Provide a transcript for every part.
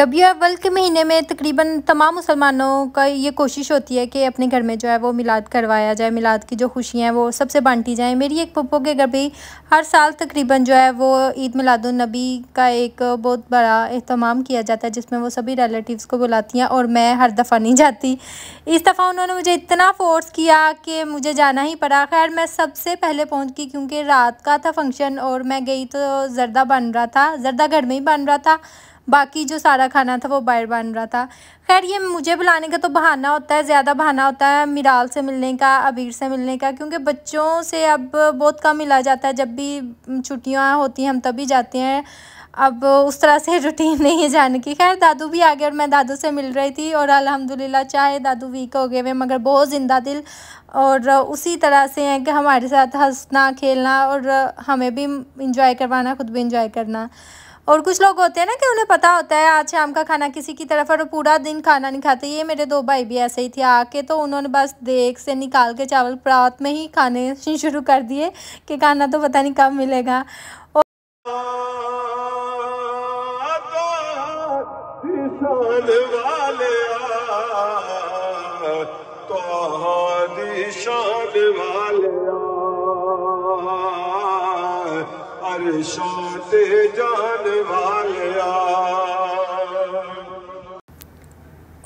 रबी अव्वल के महीने में तकरीबन तमाम मुसलमानों का ये कोशिश होती है कि अपने घर में जो है वो मिलाद करवाया जाए मिलाद की जो खुशियाँ हैं वो सबसे बांटी जाएँ मेरी एक पप्पो के घर भी हर साल तकरीबन जो है वो ईद मिलादुलनबी का एक बहुत बड़ा अहतमाम किया जाता है जिसमें वो सभी रिलेटिव्स को बुलाती हैं और मैं हर दफ़ा नहीं जाती इस दफ़ा उन्होंने मुझे इतना फोर्स किया कि मुझे जाना ही पड़ा खैर मैं सबसे पहले पहुँच गई क्योंकि रात का था फंक्शन और मैं गई तो जरदा बन रहा था जरदा घर में ही बन रहा था बाकी जो सारा खाना था वो बाहर बन रहा था खैर ये मुझे बुलाने का तो बहाना होता है ज़्यादा बहाना होता है मिराल से मिलने का अबीर से मिलने का क्योंकि बच्चों से अब बहुत कम मिला जाता है जब भी छुट्टियाँ होती हैं हम तभी जाते हैं अब उस तरह से रूटीन नहीं है जाने की खैर दादू भी आ गए और मैं दादू से मिल रही थी और अल्हम्दुलिल्लाह चाहे दादू वीक हो गए हुए मगर बहुत ज़िंदा दिल और उसी तरह से हैं कि हमारे साथ हंसना खेलना और हमें भी इंजॉय करवाना ख़ुद भी इंजॉय करना और कुछ लोग होते हैं ना कि उन्हें पता होता है आज शाम का खाना किसी की तरफ और पूरा दिन खाना नहीं खाते ये मेरे दो भाई भी ऐसे ही थे आके तो उन्होंने बस देख से निकाल के चावल प्रात में ही खाने शुरू कर दिए कि खाना तो पता नहीं कब मिलेगा और वाले तो हमारे साथ जान वाले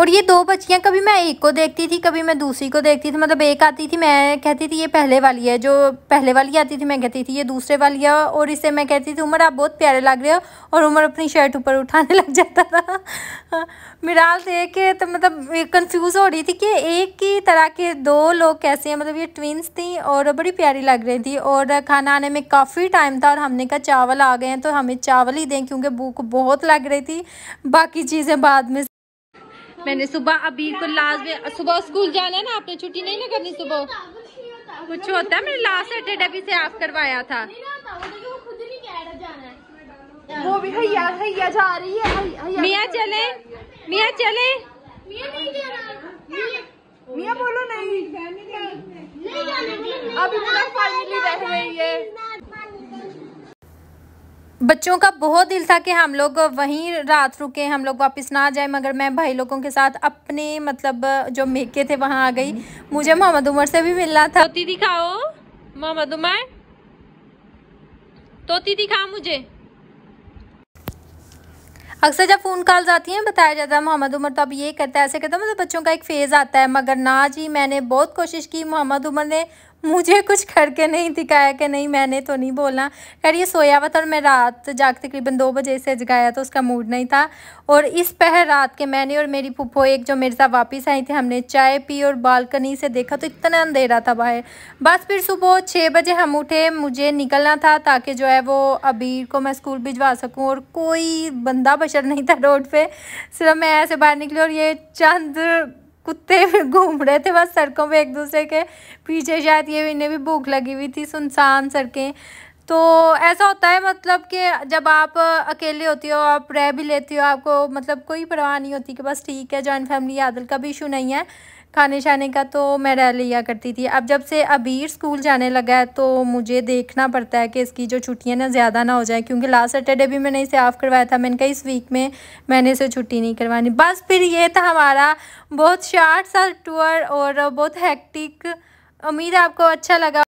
और ये दो बच्चियाँ कभी मैं एक को देखती थी कभी मैं दूसरी को देखती थी मतलब एक आती थी मैं कहती थी ये पहले वाली है जो पहले वाली आती थी मैं कहती थी ये दूसरे वाली है और इसे मैं कहती थी उमर आप बहुत प्यारे लग रहे हो और उमर अपनी शर्ट ऊपर उठाने लग जाता था मिराल देख के तो मतलब कन्फ्यूज़ हो रही थी कि एक ही तरह के दो लोग कैसे हैं मतलब ये ट्विंस थी और बड़ी प्यारी लग रही थी और खाना आने में काफ़ी टाइम था और हमने कहा चावल आ गए हैं तो हमें चावल ही दें क्योंकि भूख बहुत लग रही थी बाकी चीज़ें बाद में मैंने सुबह अबीर को लास्ट में सुबह स्कूल जाना है ना आपने छुट्टी नहीं ना करनी सुबह कुछ होता है मैंने लास्ट सैटरडे भी से ऑफ करवाया था वो भी हैया हैया जा रही है मियाँ चले मियाँ चले मियाँ बोलो नहीं अभी पूरा फाइनली रह रही है बच्चों का बहुत दिल था कि हम लोग वहीं रात रुके हम लोग वापस ना जाए मगर मैं भाई लोगों के साथ अपने मतलब जो मेके थे वहां आ गई मुझे मोहम्मद उमर से भी मिलना था तोती दिखाओ मोहम्मद उमर तोती दिखा मुझे अक्सर जब फ़ोन कॉल आती हैं बताया जाता है मोहम्मद उमर तो अब ये करता है ऐसे करता है मतलब बच्चों का एक फ़ेज़ आता है मगर ना जी मैंने बहुत कोशिश की मोहम्मद उमर ने मुझे कुछ करके नहीं दिखाया कि नहीं मैंने तो नहीं बोला खैर ये सोया हुआ था और मैं रात जाग तकरीबन दो बजे से जगाया तो उसका मूड नहीं था और इस पहर रात के मैंने और मेरी पुप्पो एक जो मेरे साथ वापस आई थी हमने चाय पी और बालकनी से देखा तो इतना अंधेरा था बाहर बस फिर सुबह छः बजे हम उठे मुझे निकलना था ताकि जो है वो अबीर को मैं स्कूल भिजवा सकूँ और कोई बंदा बशर नहीं था रोड पर सिर्फ मैं ऐसे बाहर निकली और ये चंद कुत्ते घूम रहे थे बस सड़कों पे एक दूसरे के पीछे शायद ये इन्हें भी भूख लगी हुई थी सुनसान सड़कें तो ऐसा होता है मतलब कि जब आप अकेले होती हो आप रह भी लेती हो आपको मतलब कोई परवाह नहीं होती कि बस ठीक है जॉइंट फैमिली आदल का भी इशू नहीं है खाने शाने का तो मैं रह लिया करती थी अब जब से अबीर स्कूल जाने लगा है तो मुझे देखना पड़ता है कि इसकी जो छुट्टियां ना ज़्यादा ना हो जाए क्योंकि लास्ट सैटरडे भी मैंने इसे ऑफ़ करवाया था मैंने कहा इस वीक में मैंने इसे छुट्टी नहीं करवानी बस फिर ये था हमारा बहुत शार्ट सा टूर और बहुत हैक्टिक उम्मीद है आपको अच्छा लगा